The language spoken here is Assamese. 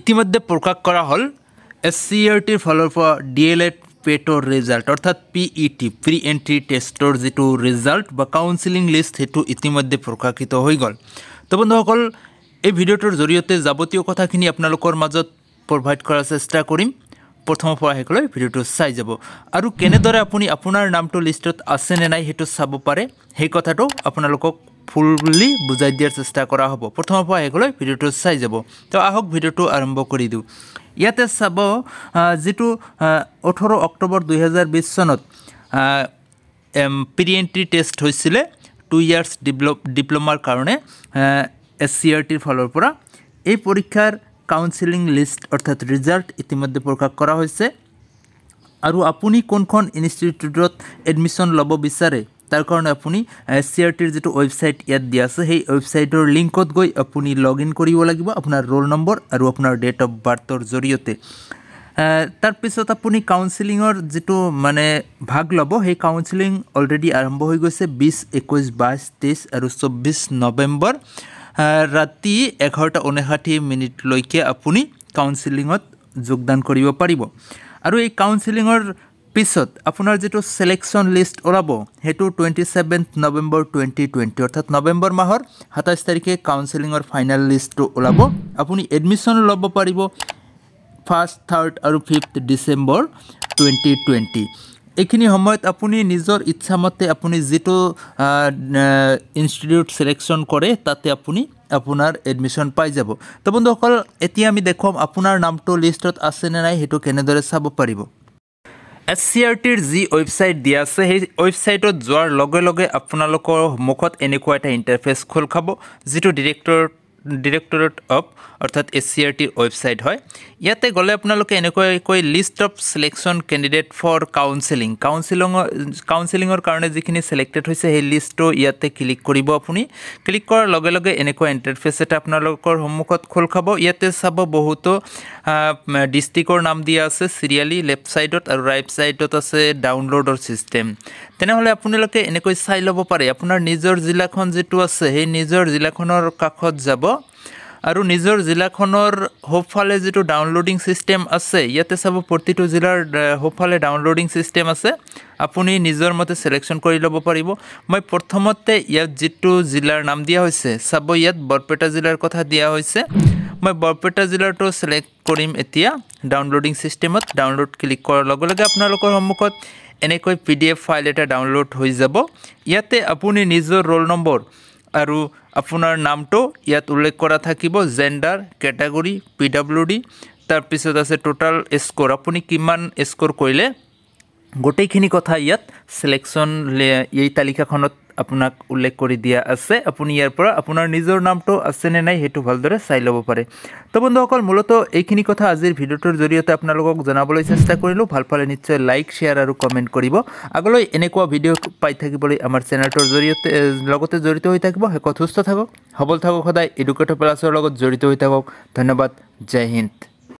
ইতিমধ্যে প্ৰকাশ কৰা হ'ল এছ চি আৰ টিৰ ফালৰ পৰা ডি এল এড পেটৰ ৰিজাল্ট অৰ্থাৎ P E T pre entry টেষ্টৰ যিটো ৰিজাল্ট বা কাউন্সিলিং লিষ্ট সেইটো ইতিমধ্যে প্ৰকাশিত হৈ গ'ল তো বন্ধুসকল এই ভিডিঅ'টোৰ জৰিয়তে যাৱতীয় কথাখিনি আপোনালোকৰ মাজত প্ৰভাইড কৰাৰ চেষ্টা কৰিম প্ৰথমৰ পৰা শেষ লৈ ভিডিঅ'টো চাই যাব আৰু কেনেদৰে আপুনি আপোনাৰ নামটো লিষ্টত আছেনে নাই সেইটো চাব পাৰে সেই কথাটো আপোনালোকক ভুল বুলি বুজাই দিয়াৰ চেষ্টা কৰা হ'ব প্ৰথমৰ পৰা আহি গ'লে ভিডিঅ'টো চাই যাব তো আহক ভিডিঅ'টো আৰম্ভ কৰি দিওঁ ইয়াতে চাব যিটো ওঠৰ অক্টোবৰ দুহেজাৰ বিছ চনত পি ডি টেষ্ট হৈছিলে টু ইয়াৰ্ছ ডিপ্ল' ডিপ্ল'মাৰ কাৰণে এছ চি আৰ টিৰ ফালৰ পৰা এই পৰীক্ষাৰ কাউঞ্চিলিং লিষ্ট অৰ্থাৎ ৰিজাল্ট ইতিমধ্যে প্ৰকাশ কৰা হৈছে আৰু আপুনি কোনখন ইনষ্টিটিউটত এডমিশ্যন ল'ব বিচাৰে তাৰ কাৰণে আপুনি চি আৰ টিৰ যিটো ৱেবছাইট ইয়াত দিয়া আছে সেই ৱেবছাইটৰ লিংকত গৈ আপুনি লগ ইন কৰিব লাগিব আপোনাৰ ৰোল নম্বৰ আৰু আপোনাৰ ডেট অফ বাৰ্থৰ জড়িয়ে তাৰপিছত আপুনি কাউন্সিলিঙৰ যিটো মানে ভাগ ল'ব সেই কাউন্সিলিং অলৰেডি আৰম্ভ হৈ গৈছে বিছ একৈছ বাইছ তেইছ আৰু চৌব্বিছ নৱেম্বৰ ৰাতি এঘাৰটা ঊনষাঠি মিনিটলৈকে আপুনি কাউন্সিলিঙত যোগদান কৰিব পাৰিব আৰু এই কাউন্সিলিঙৰ পিছত আপোনাৰ যিটো ছিলেকশ্যন লিষ্ট ওলাব সেইটো twenty seventh November twenty twenty অৰ্থাৎ নৱেম্বৰ মাহৰ সাতাইছ তাৰিখে কাউঞ্চেলিঙৰ ফাইনেল লিষ্টটো ওলাব আপুনি এডমিশ্যন ল'ব পাৰিব ফাৰ্ষ্ট থাৰ্ড আৰু ফিফ্থ ডিচেম্বৰ টুৱেণ্টি টুৱেণ্টি এইখিনি সময়ত আপুনি নিজৰ ইচ্ছামতে আপুনি যিটো ইনষ্টিটিউট ছিলেকশ্যন কৰে তাতে আপুনি আপোনাৰ এডমিশ্যন পাই যাব তো বন্ধুসকল এতিয়া আমি দেখুৱাম আপোনাৰ নামটো লিষ্টত আছেনে নাই সেইটো কেনেদৰে চাব পাৰিব এছ চি আৰ টিৰ যি ৱেবছাইট দিয়া আছে সেই ৱেবছাইটত যোৱাৰ লগে লগে আপোনালোকৰ মুখত এনেকুৱা এটা ইণ্টাৰফেচ খোল খাব যিটো ডিৰেক্টৰ ডিৰেক্টৰেট অফ অৰ্থাৎ এছ চি আৰ টিৰ ৱেবছাইট হয় ইয়াতে গ'লে আপোনালোকে এনেকুৱাকৈ list of selection candidate for counselling কাউন্সিলিঙৰ কাউন্সিলিঙৰ কাৰণে যিখিনি চিলেক্টেড হৈছে সেই লিষ্টটো ইয়াতে ক্লিক কৰিব আপুনি ক্লিক কৰাৰ লগে লগে এনেকুৱা এণ্টাৰফেচ এটা আপোনালোকৰ সন্মুখত খোল খাব ইয়াতে চাব বহুতো ডিষ্ট্ৰিক্টৰ নাম দিয়া আছে চিৰিয়ালি লেফ্ট ছাইডত আৰু ৰাইট ছাইডত আছে ডাউনলোডৰ ছিষ্টেম তেনেহ'লে আপোনালোকে এনেকৈ চাই ল'ব পাৰে আপোনাৰ নিজৰ জিলাখন যিটো আছে সেই নিজৰ জিলাখনৰ কাষত যাব আৰু নিজৰ জিলাখনৰ সোঁফালে যিটো ডাউনলোডিং ছিষ্টেম আছে ইয়াতে চাব প্ৰতিটো জিলাৰ সোঁফালে ডাউনলোডিং ছিষ্টেম আছে আপুনি নিজৰ মতে চিলেকশ্যন কৰি ল'ব পাৰিব মই প্ৰথমতে ইয়াত যিটো জিলাৰ নাম দিয়া হৈছে চাব ইয়াত বৰপেটা জিলাৰ কথা দিয়া হৈছে মই বৰপেটা জিলাৰটো চিলেক্ট কৰিম এতিয়া ডাউনলোডিং ছিষ্টেমত ডাউনলোড ক্লিক কৰাৰ লগে লগে আপোনালোকৰ সন্মুখত এনেকৈ পি ডি এফ ফাইল এটা ডাউনলোড হৈ যাব ইয়াতে আপুনি নিজৰ ৰোল নম্বৰ আৰু আপোনাৰ নামটো ইয়াত উল্লেখ কৰা থাকিব gender category P W D তাৰপিছত আছে টোটাল স্ক'ৰ আপুনি কিমান স্ক'ৰ কৰিলে গোটেইখিনি কথা ইয়াত ছিলেকশ্যন এই তালিকাখনত আপোনাক উল্লেখ কৰি দিয়া আছে আপুনি ইয়াৰ পৰা আপোনাৰ নিজৰ নামটো আছেনে নাই সেইটো ভালদৰে চাই ল'ব পাৰে তো বন্ধুসকল মূলতঃ এইখিনি কথা আজিৰ ভিডিঅ'টোৰ জৰিয়তে আপোনালোকক জনাবলৈ চেষ্টা কৰিলোঁ ভাল পালে নিশ্চয় লাইক শ্বেয়াৰ আৰু কমেণ্ট কৰিব আগলৈ এনেকুৱা ভিডিঅ' পাই থাকিবলৈ আমাৰ চেনেলটোৰ জৰিয়তে লগতে জড়িত হৈ থাকিব শেষত সুস্থ থাকক সবল থাকক সদায় এডুকেটৰ প্লাছৰ লগত জড়িত হৈ থাকক ধন্যবাদ জয় হিন্দ